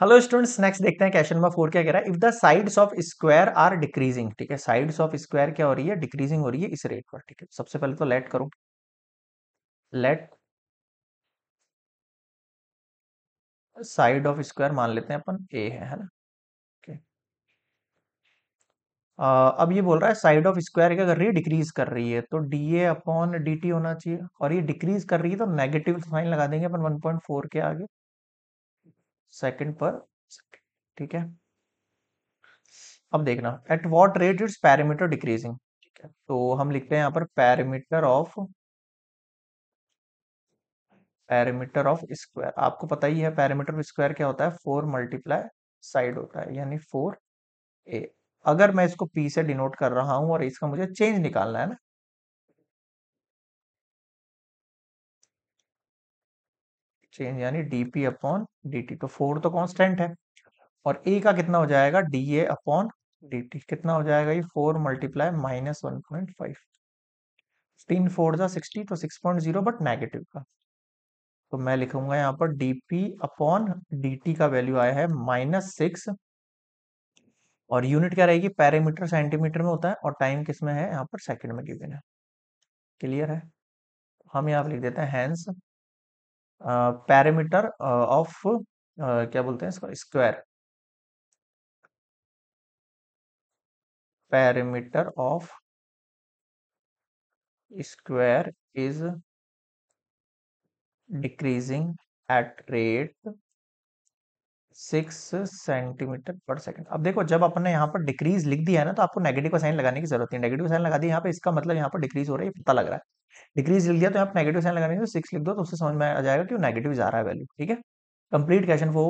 Hello students next देखते हैं question number four क्या कह रहा है if the sides of square are decreasing ठीक है साइड्स ऑफ स्क्वायर क्या हो रही है डिक्रीजिंग हो रही है इस रेट पर ठीक है सबसे पहले तो लेट करो लेट साइड ऑफ स्क्वायर मान लेते हैं अपन ए है है ना ओके okay. अब ये बोल रहा है साइड ऑफ स्क्वायर क्या कर रही है डिक्रीज कर रही है तो D A upon D T होना चाहिए और ये डिक्रीज कर रही है तो नेगेटिव साइन लगा देंगे अपन 1.4 के आगे सेकेंड पर ठीक है अब देखना at what rate its parameter decreasing ठीक है तो हम लिखते हैं यहाँ पर parameter of parameter of square आपको पता ही है पैरामीटर ऑफ स्क्वायर क्या होता है फोर मल्टीप्लाई साइड होता है यानी फोर ए अगर मैं इसको पी से डिनोट कर रहा हूं और इसका मुझे चेंज निकालना है ना चेंज यानी dp P upon D T तो फोर तो कांस्टेंट है और a का कितना हो जाएगा D A upon D T कितना हो जाएगा ये four multiply minus one point five तीन फोर था सिक्सटी तो six point zero but negative का तो मैं लिखूंगा यहाँ पर dp P upon D T का वैल्यू आया है माइनस सिक्स और यूनिट क्या रहेगी पैरामीटर सेंटीमीटर में होता है और टाइम किस में है यहाँ पर सेकंड में गिवन है क्लियर है हम यहाँ पर लिख देते हैं हैंस पैरामीटर ऑफ क्या बोलते हैं इसको square perimeter of square is decreasing at rate six centimetre per second अब देखो जब अपने यहाँ पर डिक्रीज लिख दिया है ना तो आपको नेगेटिव का साइन लगाने की जरूरत है नेगेटिव साइन लगा दी यहाँ पे इसका मतलब यहाँ पर डिक्रीज हो रहा है पता लग रहा है डिक्रीज लिख दिया तो आप नेगेटिव साइन लगाने से सिक्स तो लिख दो तो उससे समझ में आ जाएगा कि वो नेगेटिव जा रहा है वैल्यू ठीक है कंप्लीट क्वेश्चन फो